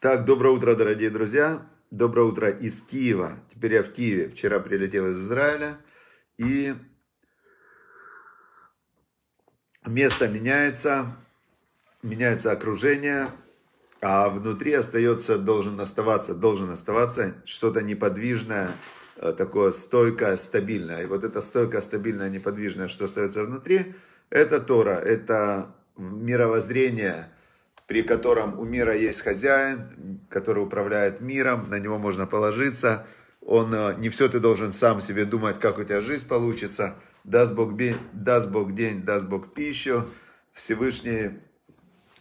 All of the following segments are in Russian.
Так, доброе утро, дорогие друзья. Доброе утро из Киева. Теперь я в Киеве. Вчера прилетел из Израиля. И место меняется, меняется окружение, а внутри остается, должен оставаться, должен оставаться что-то неподвижное, э, такое стойкое, стабильное. И вот это стойкое, стабильное, неподвижное, что остается внутри, это Тора, это мировоззрение – при котором у мира есть хозяин, который управляет миром, на него можно положиться. Он э, не все ты должен сам себе думать, как у тебя жизнь получится. Даст Бог, день, даст Бог день, даст Бог пищу. Всевышний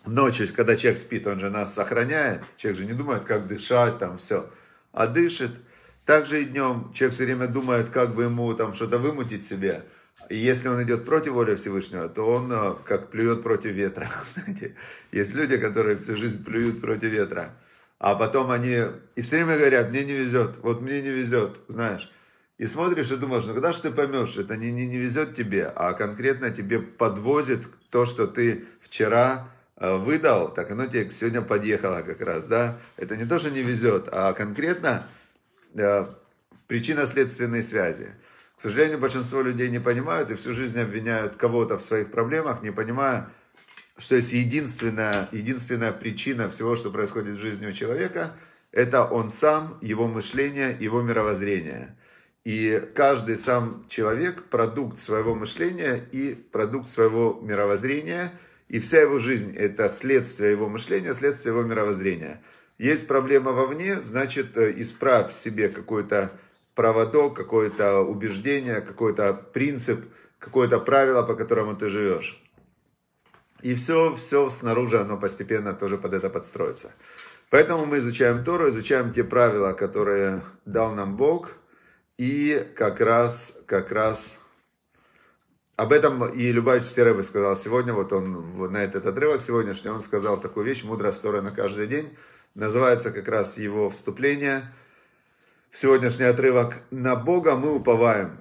ночью, когда человек спит, он же нас сохраняет. Человек же не думает, как дышать, там все. А дышит. Также и днем человек все время думает, как бы ему там что-то вымутить себе если он идет против воли Всевышнего, то он э, как плюет против ветра. Знаете, есть люди, которые всю жизнь плюют против ветра. А потом они и все время говорят, мне не везет, вот мне не везет, знаешь. И смотришь и думаешь, ну когда же ты поймешь, это не, не, не везет тебе, а конкретно тебе подвозит то, что ты вчера э, выдал, так оно тебе сегодня подъехало как раз, да. Это не то, что не везет, а конкретно э, причинно-следственные связи. К сожалению, большинство людей не понимают и всю жизнь обвиняют кого-то в своих проблемах, не понимая, что есть единственная, единственная причина всего, что происходит в жизни у человека, это он сам, его мышление, его мировоззрение. И каждый сам человек – продукт своего мышления и продукт своего мировоззрения. И вся его жизнь – это следствие его мышления, следствие его мировоззрения. Есть проблема вовне, значит, э, исправь себе какую-то проводок, какое-то убеждение, какой-то принцип, какое-то правило, по которому ты живешь. И все, все снаружи, оно постепенно тоже под это подстроится. Поэтому мы изучаем Тору, изучаем те правила, которые дал нам Бог. И как раз, как раз об этом и Любавич Стеребы сказал сегодня, вот он на этот отрывок сегодняшний, он сказал такую вещь, мудрая сторона каждый день. Называется как раз его вступление – Сегодняшний отрывок «На Бога мы уповаем».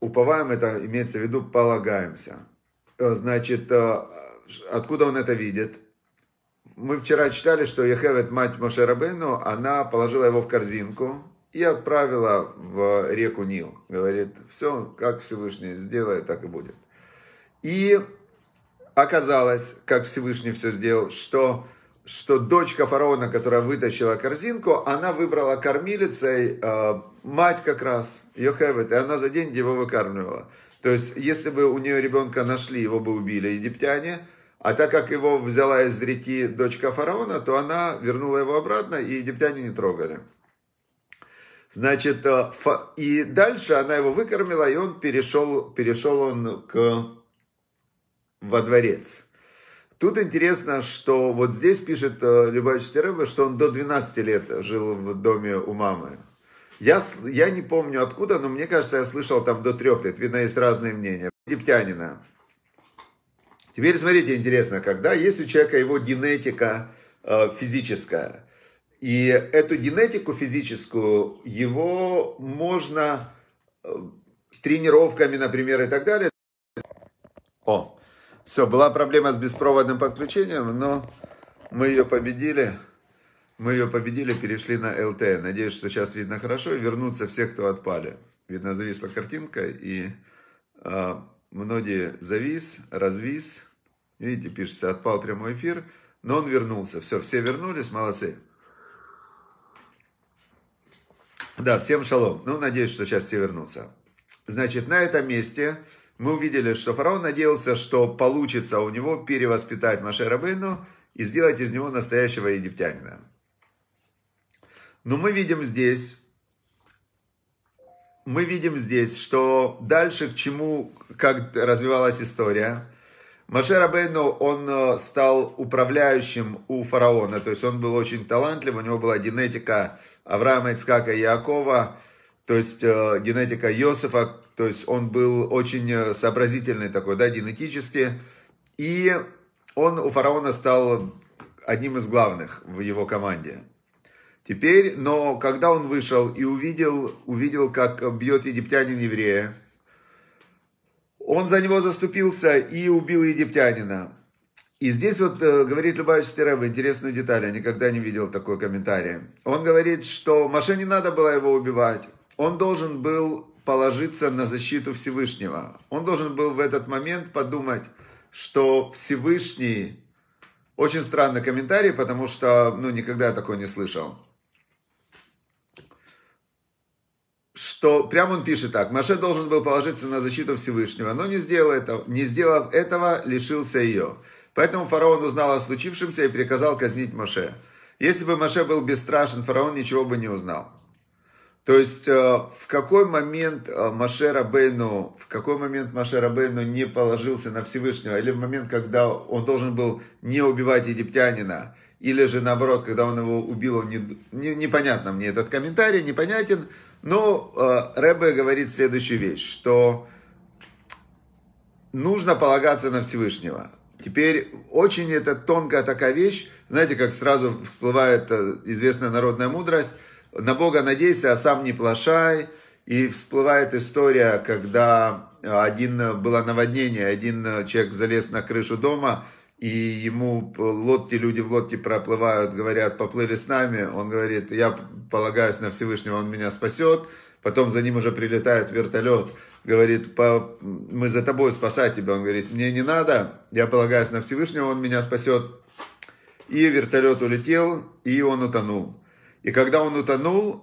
Уповаем – это имеется в виду «полагаемся». Э, значит, э, откуда он это видит? Мы вчера читали, что Яхевет, мать Моше Рабейну, она положила его в корзинку и отправила в реку Нил. Говорит, все, как Всевышний сделает, так и будет. И оказалось, как Всевышний все сделал, что что дочка фараона, которая вытащила корзинку, она выбрала кормилицей э, мать как раз, Йохевет, и она за деньги его выкармливала. То есть, если бы у нее ребенка нашли, его бы убили египтяне, а так как его взяла из реки дочка фараона, то она вернула его обратно, и египтяне не трогали. Значит, э, фа... и дальше она его выкормила, и он перешел, перешел он к... во дворец. Тут интересно, что вот здесь пишет э, Любовь Четерова, что он до 12 лет жил в доме у мамы. Я, я не помню откуда, но мне кажется, я слышал там до трех лет. Видно, есть разные мнения. Египтянина. Теперь смотрите, интересно, когда есть у человека его генетика э, физическая, и эту генетику физическую его можно э, тренировками, например, и так далее. О, все, была проблема с беспроводным подключением, но мы ее победили. Мы ее победили, перешли на ЛТ. Надеюсь, что сейчас видно хорошо. И вернутся все, кто отпали. Видно, зависла картинка. И э, многие завис, развис. Видите, пишется, отпал прямой эфир. Но он вернулся. Все, все вернулись, молодцы. Да, всем шалом. Ну, надеюсь, что сейчас все вернутся. Значит, на этом месте мы увидели, что фараон надеялся, что получится у него перевоспитать Маше Рабейну и сделать из него настоящего египтянина. Но мы видим здесь, мы видим здесь, что дальше к чему, как развивалась история. Маше Рабейну, он э, стал управляющим у фараона, то есть он был очень талантлив, у него была генетика Авраама, Ицкака и Якова, то есть э, генетика Йосифа. То есть он был очень э, сообразительный такой, да, генетически. И он у фараона стал одним из главных в его команде. Теперь, но когда он вышел и увидел, увидел, как бьет египтянин еврея, он за него заступился и убил египтянина. И здесь вот э, говорит Любавич Стереба интересную деталь, я никогда не видел такой комментарий. Он говорит, что Маше не надо было его убивать. Он должен был положиться на защиту Всевышнего. Он должен был в этот момент подумать, что Всевышний... Очень странный комментарий, потому что, ну, никогда я такой не слышал. Что, прям он пишет так, Маше должен был положиться на защиту Всевышнего, но не сделал этого, не сделав этого, лишился ее. Поэтому фараон узнал о случившемся и приказал казнить Маше. Если бы Маше был бесстрашен, фараон ничего бы не узнал. То есть э, э, в какой момент Маше Бейну, в какой момент Маше Бейну не положился на Всевышнего, или в момент, когда он должен был не убивать египтянина, или же наоборот, когда он его убил, он не, не, непонятно мне этот комментарий, непонятен, но э, Рэбе говорит следующую вещь, что нужно полагаться на Всевышнего. Теперь очень это тонкая такая вещь, знаете, как сразу всплывает э, известная народная мудрость – на Бога надейся, а сам не плашай. И всплывает история, когда э, один э, было наводнение, один э, человек залез на крышу дома, и ему лодки, люди в лодке проплывают, говорят, поплыли с нами. Он говорит, я полагаюсь на Всевышнего, он меня спасет. Потом за ним уже прилетает вертолет, говорит, мы за тобой спасать тебя. Он говорит, мне не надо, я полагаюсь на Всевышнего, он меня спасет. И вертолет улетел, и он утонул. И когда он утонул,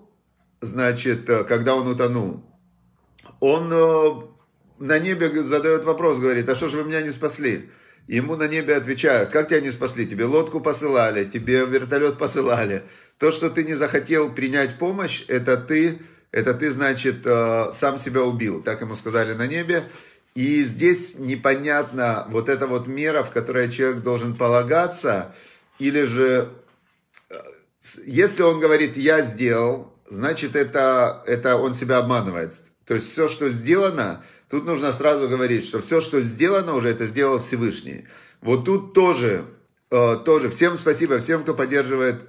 значит, э, когда он утонул, он э, на небе задает вопрос, говорит, а что же вы меня не спасли? Ему на небе отвечают, как тебя не спасли? Тебе лодку посылали, тебе вертолет посылали. То, что ты не захотел принять помощь, это ты, это ты, значит, э, сам себя убил. Так ему сказали на небе. И здесь непонятно вот эта вот мера, в которой человек должен полагаться, или же если он говорит «я сделал», значит, это, это он себя обманывает. То есть все, что сделано, тут нужно сразу говорить, что все, что сделано уже, это сделал Всевышний. Вот тут тоже, э, тоже всем спасибо, всем, кто поддерживает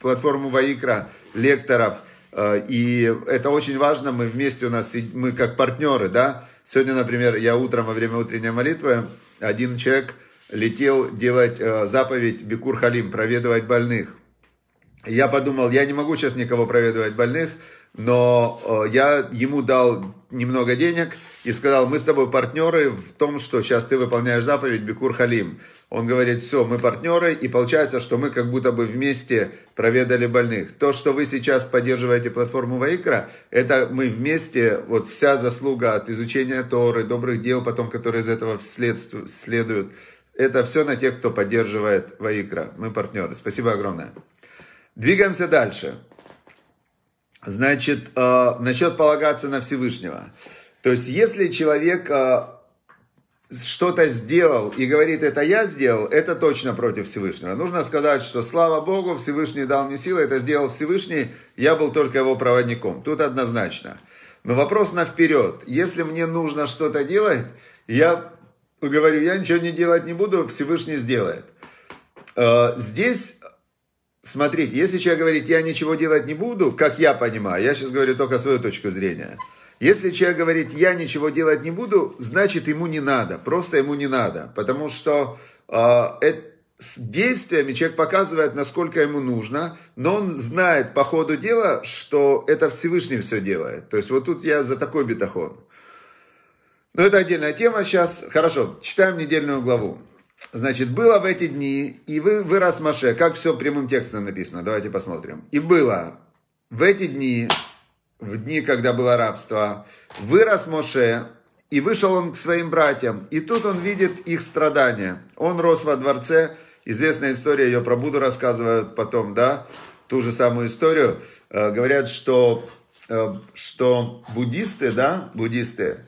платформу Ваикра, лекторов. Э, и это очень важно, мы вместе у нас, мы как партнеры, да. Сегодня, например, я утром во время утренней молитвы, один человек летел делать э, заповедь Бикур Халим, проведывать больных я подумал, я не могу сейчас никого проведывать больных, но э, я ему дал немного денег и сказал, мы с тобой партнеры в том, что сейчас ты выполняешь заповедь Бикур Халим. Он говорит, все, мы партнеры, и получается, что мы как будто бы вместе проведали больных. То, что вы сейчас поддерживаете платформу Ваикра, это мы вместе, вот вся заслуга от изучения Торы, добрых дел потом, которые из этого вслед, следуют, это все на тех, кто поддерживает Ваикра. Мы партнеры. Спасибо огромное. Двигаемся дальше. Значит, э, насчет полагаться на Всевышнего. То есть, если человек э, что-то сделал и говорит, это я сделал, это точно против Всевышнего. Нужно сказать, что слава Богу, Всевышний дал мне силы, это сделал Всевышний, я был только его проводником. Тут однозначно. Но вопрос на вперед. Если мне нужно что-то делать, я говорю, я ничего не делать не буду, Всевышний сделает. Э, здесь смотрите, если человек говорит, я ничего делать не буду, как я понимаю, я сейчас говорю только свою точку зрения. Если человек говорит, я ничего делать не буду, значит ему не надо, просто ему не надо, потому что э, а, это, с действиями человек показывает, насколько ему нужно, но он знает по ходу дела, что это Всевышний все делает. То есть вот тут я за такой бетахон. Но это отдельная тема сейчас. Хорошо, читаем недельную главу. Значит, было в эти дни, и вы, вырос Маше, как все прямым текстом написано, давайте посмотрим. И было в эти дни, в дни, когда было рабство, вырос Моше, и вышел он к своим братьям, и тут он видит их страдания. Он рос во дворце, известная история, ее про Буду рассказывают потом, да, ту же самую историю. Э, говорят, что, э, что буддисты, да, буддисты,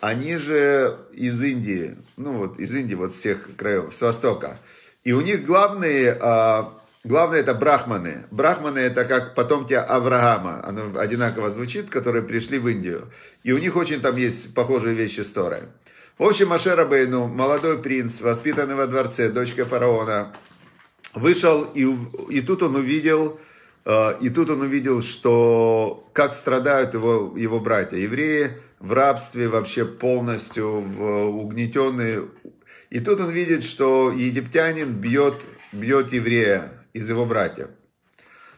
они же из Индии, ну вот из Индии, вот с тех краев, с Востока. И у них главные, а, главное это брахманы. Брахманы это как потомки Авраама, оно одинаково звучит, которые пришли в Индию. И у них очень там есть похожие вещи с Торой. В общем, Машера Бейну, молодой принц, воспитанный во дворце, дочка фараона, вышел и, и тут он увидел, а, и тут он увидел, что как страдают его, его братья, евреи, в рабстве вообще полностью, в, э, угнетенный. И тут он видит, что египтянин бьет, бьет еврея из его братьев.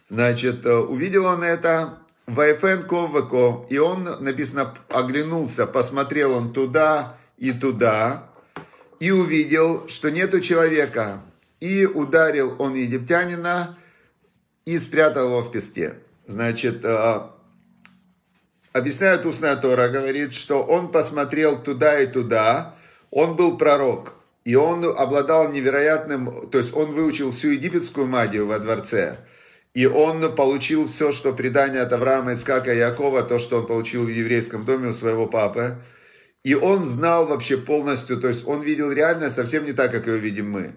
Значит, э, увидел он это, Вайфен Коввеко, и он, написано, оглянулся, посмотрел он туда и туда, и увидел, что нету человека, и ударил он египтянина, и спрятал его в песке. Значит, э, объясняет устная Тора, говорит, что он посмотрел туда и туда, он был пророк, и он обладал невероятным, то есть он выучил всю египетскую магию во дворце, и он получил все, что предание от Авраама, Искака и Якова, то, что он получил в еврейском доме у своего папы. И он знал вообще полностью, то есть он видел реальность совсем не так, как ее видим мы.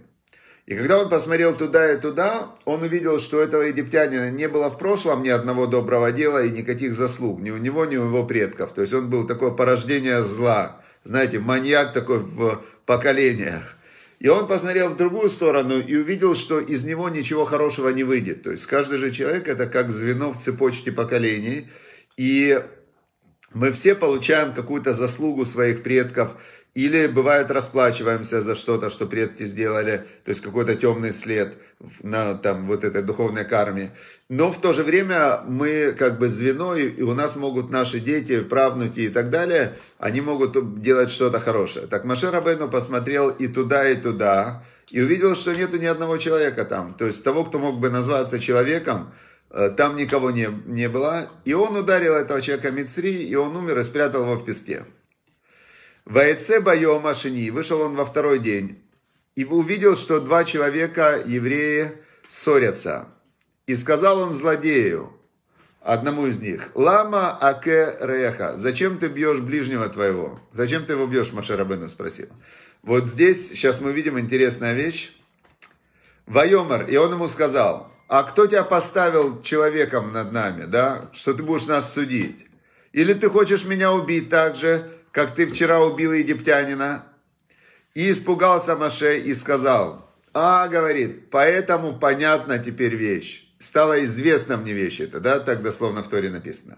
И когда он посмотрел туда и туда, он увидел, что этого египтянина не было в прошлом ни одного доброго дела и никаких заслуг, ни у него, ни у его предков. То есть он был такое порождение зла, знаете, маньяк такой в поколениях. И он посмотрел в другую сторону и увидел, что из него ничего хорошего не выйдет. То есть каждый же человек это как звено в цепочке поколений. И мы все получаем какую-то заслугу своих предков – или бывает расплачиваемся за что-то, что предки сделали, то есть какой-то темный след на там вот этой духовной карме. Но в то же время мы как бы звено, и у нас могут наши дети, правнуки и так далее, они могут делать что-то хорошее. Так Маше Рабейну посмотрел и туда, и туда, и увидел, что нету ни одного человека там. То есть того, кто мог бы назваться человеком, э, там никого не, не было. И он ударил этого человека Мицри, и он умер и спрятал его в песке. Ваеце Байома Шини, вышел он во второй день, и увидел, что два человека, евреи, ссорятся. И сказал он злодею, одному из них, «Лама аке реха, зачем ты бьешь ближнего твоего? Зачем ты его бьешь?» Маше Рабыну спросил. Вот здесь сейчас мы видим интересная вещь. Вайомар, и он ему сказал, «А кто тебя поставил человеком над нами, да, что ты будешь нас судить? Или ты хочешь меня убить так же, как ты вчера убил египтянина?» И испугался Маше и сказал, «А, — говорит, — поэтому понятна теперь вещь. стало известно мне вещь это, да, так дословно в Торе написано.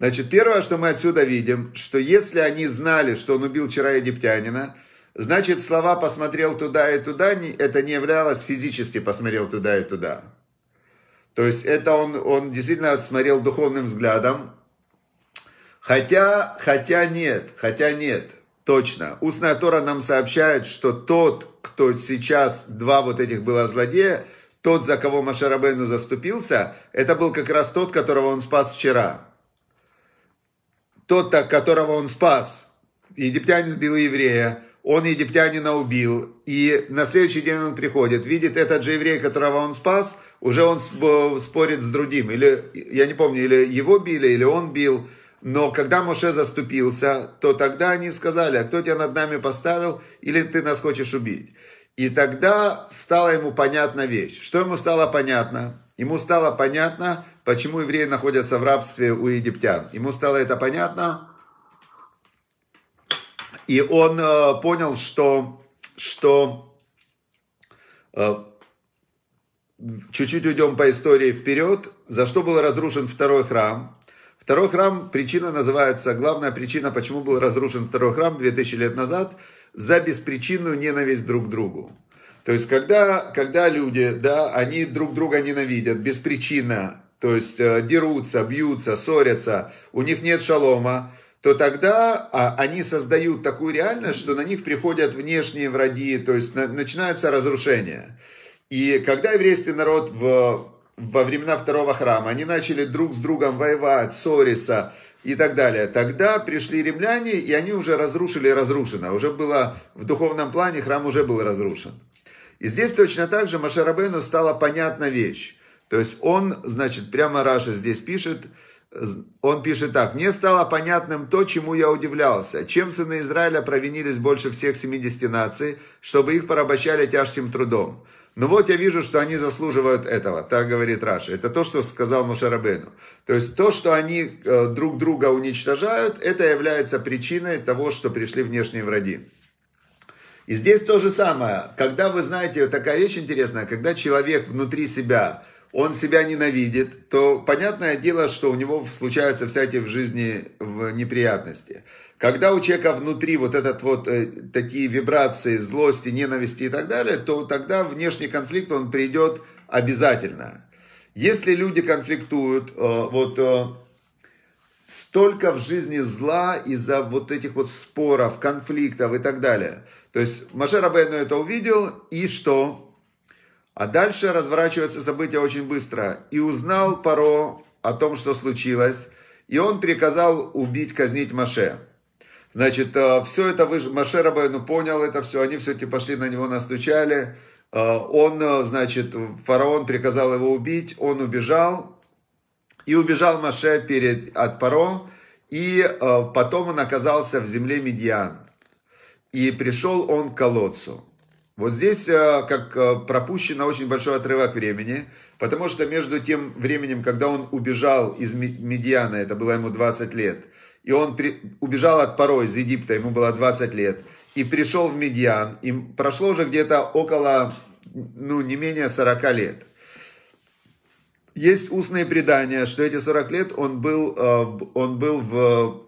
Значит, первое, что мы отсюда видим, что если они знали, что он убил вчера египтянина, значит, слова «посмотрел туда и туда» это не являлось физически «посмотрел туда и туда». То есть это он, он действительно смотрел духовным взглядом, Хотя, хотя нет, хотя нет, точно. Устная Тора нам сообщает, что тот, кто сейчас два вот этих было злодея, тот, за кого Машарабейну заступился, это был как раз тот, которого он спас вчера. Тот, которого он спас, египтянин бил еврея, он египтянина убил, и на следующий день он приходит, видит этот же еврей, которого он спас, уже он спорит с другим, или, я не помню, или его били, или он бил, но когда Моше заступился, то тогда они сказали, а кто тебя над нами поставил, или ты нас хочешь убить? И тогда стала ему понятна вещь. Что ему стало понятно? Ему стало понятно, почему евреи находятся в рабстве у египтян. Ему стало это понятно. И он э, понял, что, что э, чуть-чуть уйдем по истории вперед, за что был разрушен второй храм – Второй храм, причина называется, главная причина, почему был разрушен второй храм 2000 лет назад, за беспричинную ненависть друг к другу. То есть, когда, когда люди, да, они друг друга ненавидят, без причины, то есть, э, дерутся, бьются, ссорятся, у них нет шалома, то тогда а, они создают такую реальность, что на них приходят внешние враги, то есть, на, начинается разрушение. И когда еврейский народ в во времена второго храма, они начали друг с другом воевать, ссориться и так далее. Тогда пришли римляне, и они уже разрушили разрушено. Уже было в духовном плане, храм уже был разрушен. И здесь точно так же Машарабейну стала понятна вещь. То есть он, значит, прямо Раша здесь пишет, он пишет так. «Мне стало понятным то, чему я удивлялся. Чем сыны Израиля провинились больше всех 70 наций, чтобы их порабощали тяжким трудом? Ну вот я вижу, что они заслуживают этого. Так говорит Раша. Это то, что сказал Мушарабену. То есть то, что они э, друг друга уничтожают, это является причиной того, что пришли внешние враги. И здесь то же самое. Когда вы знаете, такая вещь интересная, когда человек внутри себя, он себя ненавидит, то понятное дело, что у него случаются всякие в жизни неприятности. Когда у человека внутри вот этот вот э, такие вибрации злости, ненависти и так далее, то тогда внешний конфликт он придет обязательно. Если люди конфликтуют, э, вот э, столько в жизни зла из-за вот этих вот споров, конфликтов и так далее. То есть Маше Рабейну это увидел и что? А дальше разворачиваются события очень быстро. И узнал Паро о том, что случилось, и он приказал убить, казнить Маше. Значит, э, все это выж... Маше Рабайну понял это все, они все-таки пошли на него, настучали. Э, он, э, значит, фараон приказал его убить, он убежал. И убежал Маше перед, от Паро, и потом он оказался в земле Медиан И пришел он к колодцу. Вот здесь как пропущено очень большой отрывок времени, потому что между тем временем, когда он убежал из Медиана, это было ему 20 лет – и он при... убежал от Порой из Египта, ему было 20 лет, и пришел в Медьян, и прошло уже где-то около, ну, не менее 40 лет. Есть устные предания, что эти 40 лет он был, э, он был в,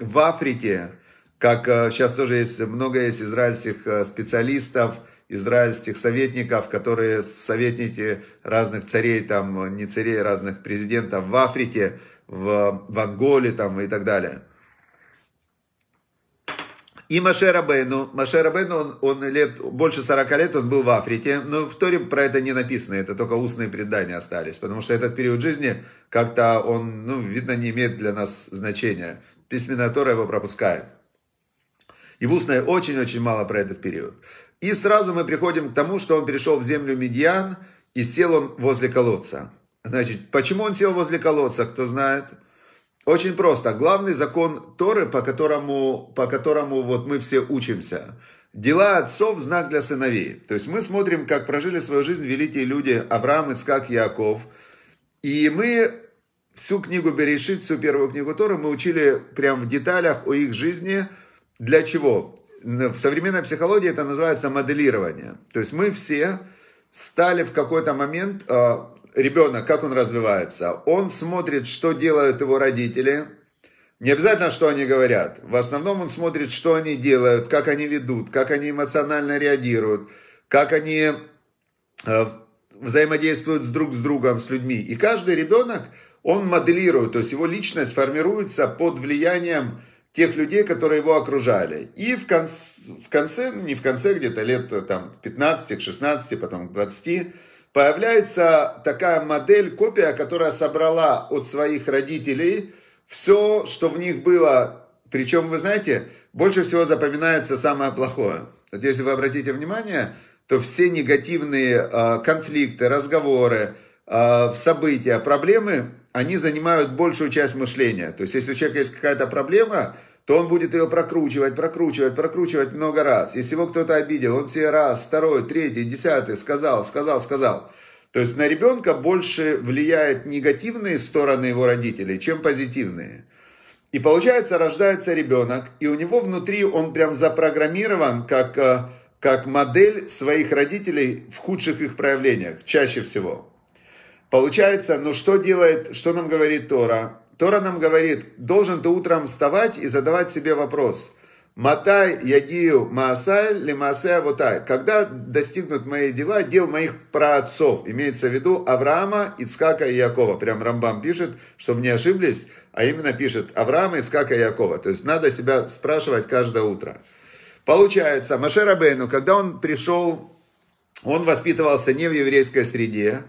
в Африке, как э, сейчас тоже есть, много есть израильских э, специалистов, израильских советников, которые советники разных царей, там, не царей, разных президентов в Африке, в, в Анголе там, и так далее. И Маше Рабейну, Маше Рабейну, он, он лет, больше 40 лет он был в Африке, но в Торе про это не написано, это только устные предания остались, потому что этот период жизни как-то он, ну, видно, не имеет для нас значения. Письменная Тора его пропускает. И в устной очень-очень мало про этот период. И сразу мы приходим к тому, что он перешел в землю Медьян, и сел он возле колодца. Значит, почему он сел возле колодца, кто знает? Очень просто. Главный закон Торы, по которому, по которому вот мы все учимся. Дела отцов – знак для сыновей. То есть мы смотрим, как прожили свою жизнь великие люди Авраам, Искак, Яков. И мы всю книгу Берешит, всю первую книгу Торы мы учили прям в деталях о их жизни. Для чего? В современной психологии это называется моделирование. То есть мы все стали в какой-то момент а, ребенок, как он развивается? Он смотрит, что делают его родители. Не обязательно, что они говорят. В основном он смотрит, что они делают, как они ведут, как они эмоционально реагируют, как они э, взаимодействуют с друг с другом, с людьми. И каждый ребенок, он моделирует, то есть его личность формируется под влиянием тех людей, которые его окружали. И в конце, в конце ну, не в конце, где-то лет э, там 15, 16, потом 20, появляется такая модель, копия, которая собрала от своих родителей все, что в них было. Причем, вы знаете, больше всего запоминается самое плохое. Вот если вы обратите внимание, то все негативные а, конфликты, разговоры, а, события, проблемы, они занимают большую часть мышления. То есть, если у человека есть какая-то проблема, то он будет ее прокручивать, прокручивать, прокручивать много раз. Если его кто-то обидел, он себе раз, второй, третий, десятый сказал, сказал, сказал. То есть на ребенка больше влияют негативные стороны его родителей, чем позитивные. И получается, рождается ребенок, и у него внутри он прям запрограммирован как, э, как модель своих родителей в худших их проявлениях, чаще всего. Получается, но ну что делает, что нам говорит Тора? Тора нам говорит, должен ты утром вставать и задавать себе вопрос. Матай ягию маасай ли маасай вотай. Когда достигнут мои дела, дел моих праотцов. Имеется в виду Авраама, Ицкака и Якова. Прям Рамбам пишет, что мне ошиблись, а именно пишет Авраама, Ицкака и Якова. То есть надо себя спрашивать каждое утро. Получается, Машер Абейну, когда он пришел, он воспитывался не в еврейской среде,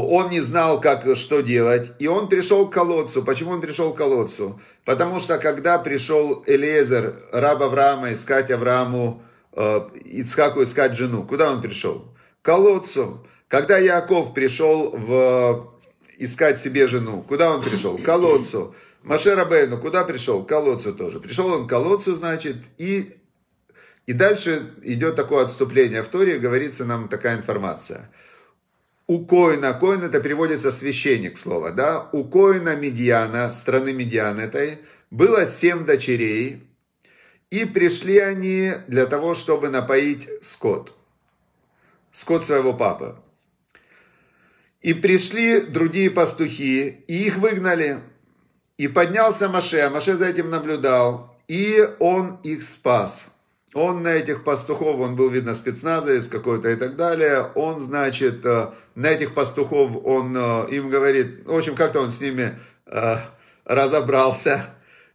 он не знал, как, что делать, и он пришел к колодцу. Почему он пришел к колодцу? Потому что, когда пришел Элезер, раб Авраама, искать Аврааму, э, Ицхаку искать жену, куда он пришел? К колодцу. Когда Яков пришел в, искать себе жену, куда он пришел? К колодцу. Маше Рабейну куда пришел? К колодцу тоже. Пришел он к колодцу, значит, и, и дальше идет такое отступление. В Торе говорится нам такая информация – у Коина, Коин это переводится священник слово, да, у Коина Медьяна, страны Медиан этой, было семь дочерей, и пришли они для того, чтобы напоить скот, скот своего папы. И пришли другие пастухи, и их выгнали. И поднялся Маше, а Маше за этим наблюдал, и он их спас. Он на этих пастухов, он был, видно, спецназовец какой-то и так далее, он, значит, э, на этих пастухов он э, им говорит, в общем, как-то он с ними э, разобрался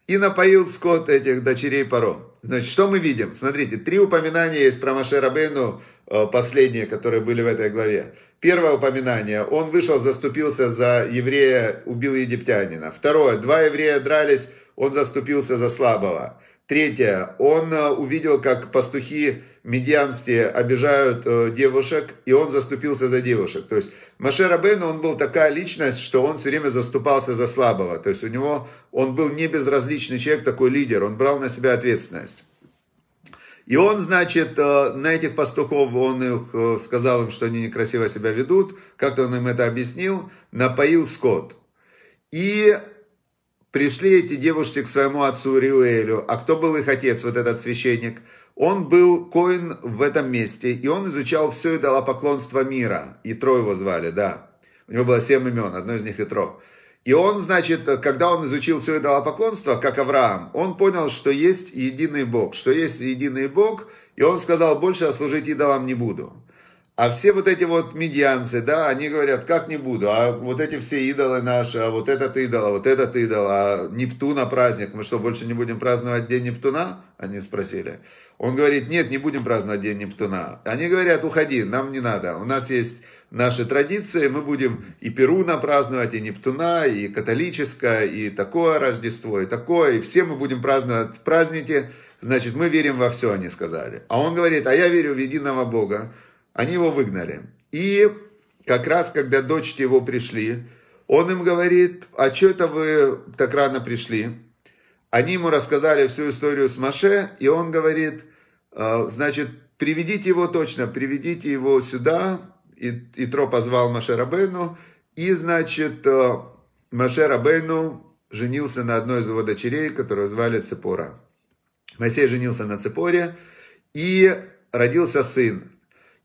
и напоил скот этих дочерей Паро. Значит, что мы видим? Смотрите, три упоминания есть про Маше Рабейну, э, последние, которые были в этой главе. Первое упоминание, он вышел, заступился за еврея, убил египтянина. Второе, два еврея дрались, он заступился за слабого. Третье. Он э, увидел, как пастухи медианские обижают э, девушек, и он заступился за девушек. То есть Маше Рабейн, он был такая личность, что он все время заступался за слабого. То есть у него, он был не безразличный человек, такой лидер, он брал на себя ответственность. И он, значит, э, на этих пастухов, он их, сказал им, что они некрасиво себя ведут, как-то он им это объяснил, напоил скот. И пришли эти девушки к своему отцу Риуэлю. А кто был их отец, вот этот священник? Он был коин в этом месте, и он изучал все и дала поклонство мира. Итро его звали, да. У него было семь имен, одно из них Итро. И он, значит, когда он изучил все и дала поклонство, как Авраам, он понял, что есть единый Бог, что есть единый Бог, и он сказал, больше служить идолам не буду. А все вот эти вот медианцы, да, они говорят, как не буду, а вот эти все идолы наши, а вот этот идол, а вот этот идол, а Нептуна праздник, мы что, больше не будем праздновать День Нептуна? Они спросили. Он говорит, нет, не будем праздновать День Нептуна. Они говорят, уходи, нам не надо, у нас есть наши традиции, мы будем и Перуна праздновать, и Нептуна, и католическое, и такое Рождество, и такое, и все мы будем праздновать праздники, значит, мы верим во все, они сказали. А он говорит, а я верю в единого Бога, они его выгнали. И как раз, когда дочки его пришли, он им говорит, а что это вы так рано пришли? Они ему рассказали всю историю с Маше, и он говорит, «А, значит, приведите его точно, приведите его сюда. И, Итро позвал Маше Рабейну, и, значит, э, Маше Рабейну женился на одной из его дочерей, которую звали Цепора. Моисей женился на Цепоре, и родился сын.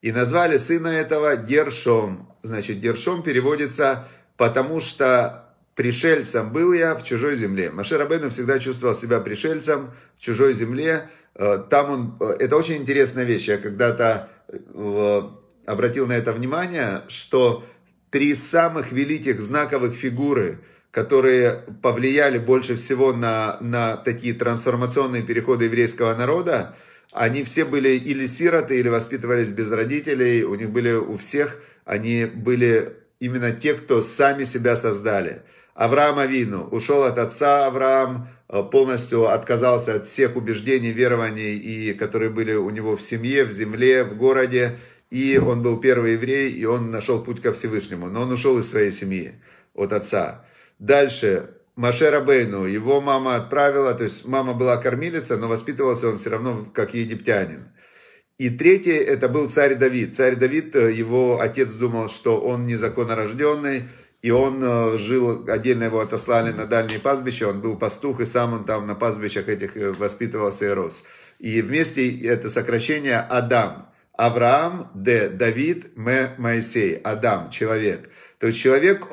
И назвали сына этого Дершом. Значит, Дершом переводится «потому что пришельцем был я в чужой земле». Маше Рабейну всегда чувствовал себя пришельцем в чужой земле. Э, там он... Э, это очень интересная вещь. Я когда-то э, обратил на это внимание, что три самых великих знаковых фигуры, которые повлияли больше всего на, на такие трансформационные переходы еврейского народа – они все были или сироты, или воспитывались без родителей. У них были у всех, они были именно те, кто сами себя создали. Авраам Авину ушел от отца Авраам, э, полностью отказался от всех убеждений, верований, и, которые были у него в семье, в земле, в городе. И он был первый еврей, и он нашел путь ко Всевышнему. Но он ушел из своей семьи, от отца. Дальше Маше Рабейну, его мама отправила, то есть мама была кормилица, но воспитывался он все равно как египтянин. И третий, это был царь Давид. Царь Давид, э, его отец думал, что он незаконно рожденный, и он э, жил, отдельно его отослали на дальние пастбища, он был пастух, и сам он там на пастбищах этих э, воспитывался и рос. И вместе это сокращение Адам. Авраам, Д, Давид, М, Моисей. Адам, человек. То есть человек,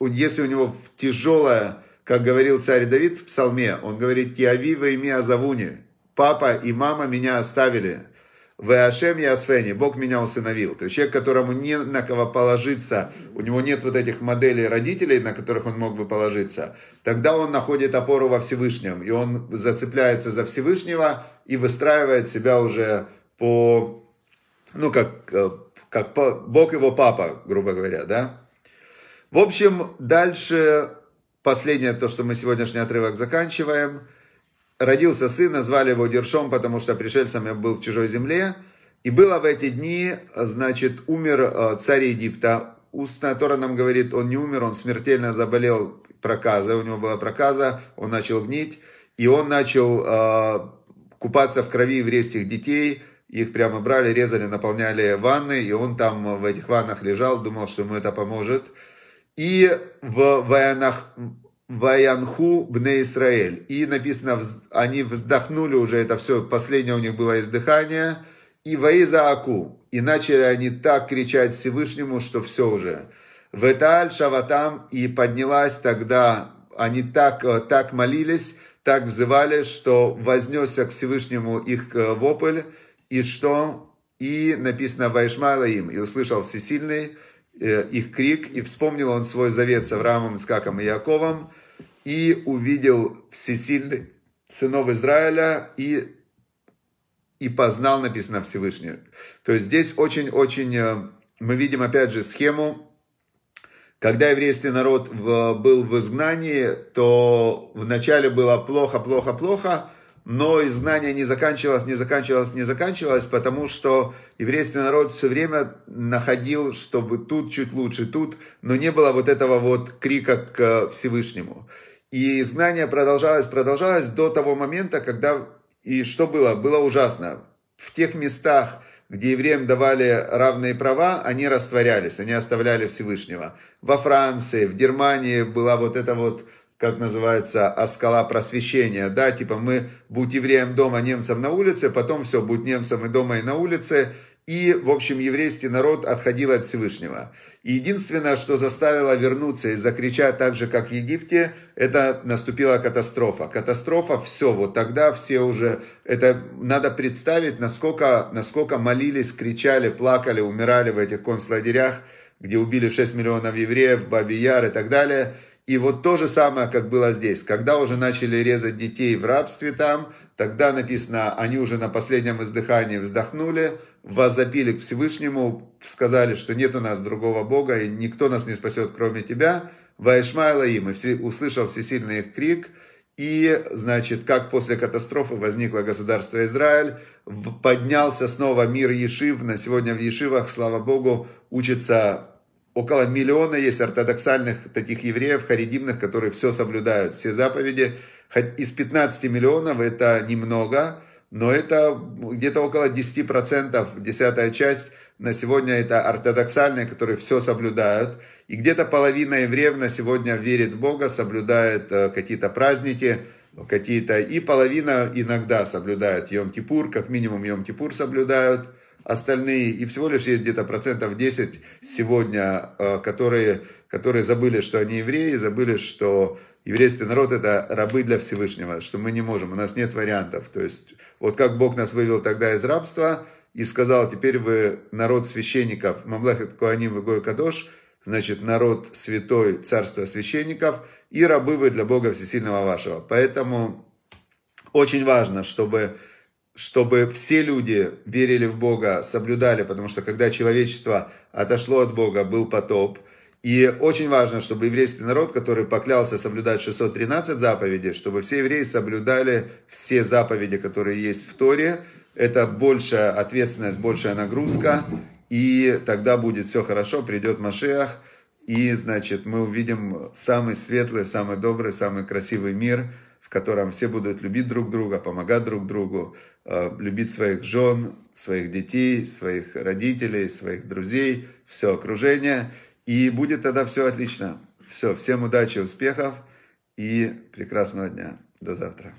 если у него тяжелая как говорил царь Давид в псалме, он говорит, «Тиавива и Миазавуни, папа и мама меня оставили, в Ашем я Ясфени, Бог меня усыновил. То есть человек, которому не на кого положиться, у него нет вот этих моделей родителей, на которых он мог бы положиться, тогда он находит опору во Всевышнем, и он зацепляется за Всевышнего и выстраивает себя уже по, ну, как, э, как по, Бог его папа, грубо говоря, да. В общем, дальше Последнее, то, что мы сегодняшний отрывок заканчиваем. Родился сын, назвали его Дершом, потому что пришельцем я был в чужой земле. И было в эти дни, значит, умер э, царь Египта. Устная Тора нам говорит, он не умер, он смертельно заболел проказой, у него была проказа, он начал гнить, и он начал э, купаться в крови еврейских детей, их прямо брали, резали, наполняли ванны, и он там в этих ваннах лежал, думал, что ему это поможет и в Ваянах, Ваянху Бне Исраэль. И написано, они вздохнули уже, это все, последнее у них было издыхание, и Ваизааку. И начали они так кричать Всевышнему, что все уже. Веталь Шаватам, и поднялась тогда, они так, э, так молились, так взывали, что вознесся к Всевышнему их э, вопль, и что? И написано Вайшмала им, и услышал Всесильный, Э, их крик, и вспомнил он свой завет с Авраамом, Скаком и Яковом, и увидел всесильный сынов Израиля и, и познал, написано Всевышний. То есть здесь очень-очень э, мы видим опять же схему, когда еврейский народ в, был в изгнании, то вначале было плохо, плохо, плохо, но и знание не заканчивалось, не заканчивалось, не заканчивалось, потому что еврейский народ все время находил, чтобы тут чуть лучше, тут, но не было вот этого вот крика к э, Всевышнему. И знание продолжалось, продолжалось до того момента, когда... И что было? Было ужасно. В тех местах, где евреям давали равные права, они растворялись, они оставляли Всевышнего. Во Франции, в Германии была вот эта вот как называется, а скала просвещения, да, типа мы будь евреем дома, немцам на улице, потом все, будь немцам и дома, и на улице, и, в общем, еврейский народ отходил от Всевышнего. И единственное, что заставило вернуться и закричать так же, как в Египте, это наступила катастрофа. Катастрофа, все, вот тогда все уже, это надо представить, насколько, насколько молились, кричали, плакали, умирали в этих концлагерях, где убили 6 миллионов евреев, Бабияр и так далее – и вот то же самое, как было здесь. Когда уже начали резать детей в рабстве там, тогда написано, они уже на последнем издыхании вздохнули, возопили к Всевышнему, сказали, что нет у нас другого Бога, и никто нас не спасет, кроме тебя. Ваишмайла им, и все, услышал всесильный их крик, и, значит, как после катастрофы возникло государство Израиль, поднялся снова мир Ешив, на сегодня в Ешивах, слава Богу, учится около миллиона есть ортодоксальных таких евреев, харидимных, которые все соблюдают, все заповеди. Из 15 миллионов это немного, но это где-то около 10%, десятая часть на сегодня это ортодоксальные, которые все соблюдают. И где-то половина евреев на сегодня верит в Бога, соблюдает э, какие-то праздники, какие-то... И половина иногда соблюдают Йом-Кипур, как минимум Йом-Кипур соблюдают – остальные, и всего лишь есть где-то процентов 10 сегодня, э, которые, которые забыли, что они евреи, забыли, что еврейский народ это рабы для Всевышнего, что мы не можем, у нас нет вариантов. То есть вот как Бог нас вывел тогда из рабства и сказал, теперь вы народ священников, Мамлахет Куаним и Гой Кадош, значит, народ святой, царства священников, и рабы вы для Бога Всесильного вашего. Поэтому очень важно, чтобы чтобы все люди верили в Бога, соблюдали, потому что когда человечество отошло от Бога, был потоп. И очень важно, чтобы еврейский народ, который поклялся соблюдать 613 заповедей, чтобы все евреи соблюдали все заповеди, которые есть в Торе. Это большая ответственность, большая нагрузка. И тогда будет все хорошо, придет Машиах. И, значит, мы увидим самый светлый, самый добрый, самый красивый мир – котором все будут любить друг друга, помогать друг другу, э, любить своих жен, своих детей, своих родителей, своих друзей, все окружение. И будет тогда все отлично. Все, всем удачи, успехов и прекрасного дня. До завтра.